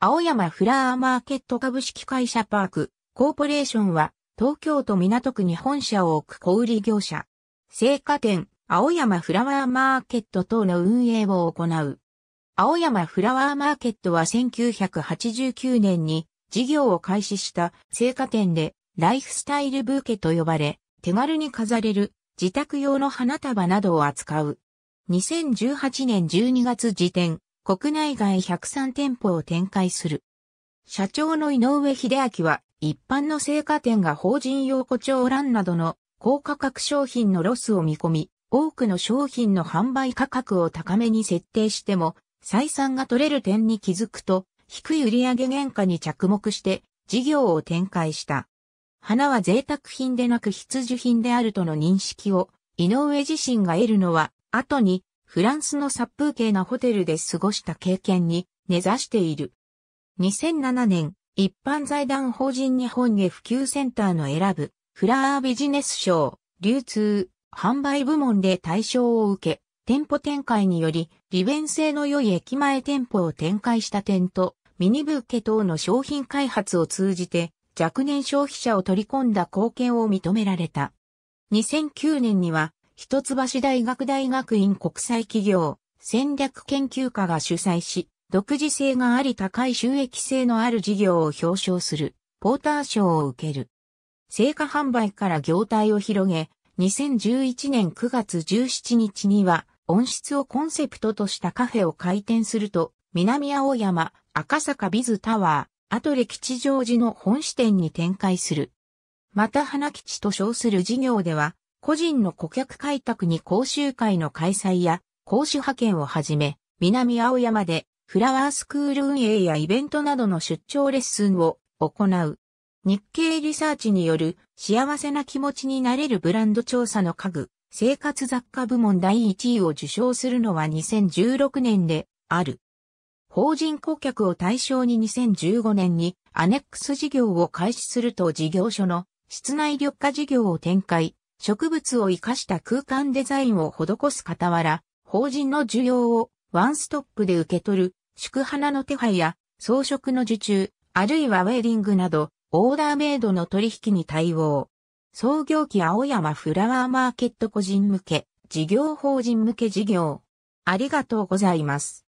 青山フラワーマーケット株式会社パーク、コーポレーションは、東京都港区に本社を置く小売業者。青果店、青山フラワーマーケット等の運営を行う。青山フラワーマーケットは1989年に事業を開始した青果店でライフスタイルブーケと呼ばれ、手軽に飾れる自宅用の花束などを扱う。2018年12月時点、国内外103店舗を展開する。社長の井上秀明は、一般の生果店が法人用胡蝶蘭などの高価格商品のロスを見込み、多くの商品の販売価格を高めに設定しても、採算が取れる点に気づくと、低い売上原価に着目して事業を展開した。花は贅沢品でなく必需品であるとの認識を、井上自身が得るのは、後にフランスの殺風景なホテルで過ごした経験に根ざしている。2007年、一般財団法人日本へ普及センターの選ぶ、フラワービジネス賞、流通、販売部門で対象を受け、店舗展開により、利便性の良い駅前店舗を展開した点と、ミニブーケ等の商品開発を通じて、若年消費者を取り込んだ貢献を認められた。2009年には、一橋大学大学院国際企業戦略研究科が主催し、独自性があり高い収益性のある事業を表彰するポーター賞を受ける。成果販売から業態を広げ、2011年9月17日には温室をコンセプトとしたカフェを開店すると、南青山、赤坂ビズタワー、アトレ吉祥寺の本支店に展開する。また花吉と称する事業では、個人の顧客開拓に講習会の開催や講師派遣をはじめ、南青山でフラワースクール運営やイベントなどの出張レッスンを行う。日経リサーチによる幸せな気持ちになれるブランド調査の家具、生活雑貨部門第1位を受賞するのは2016年である。法人顧客を対象に2015年にアネックス事業を開始すると事業所の室内緑化事業を展開、植物を生かした空間デザインを施す傍ら、法人の需要をワンストップで受け取る、宿花の手配や装飾の受注、あるいはウェディングなど、オーダーメイドの取引に対応。創業期青山フラワーマーケット個人向け、事業法人向け事業。ありがとうございます。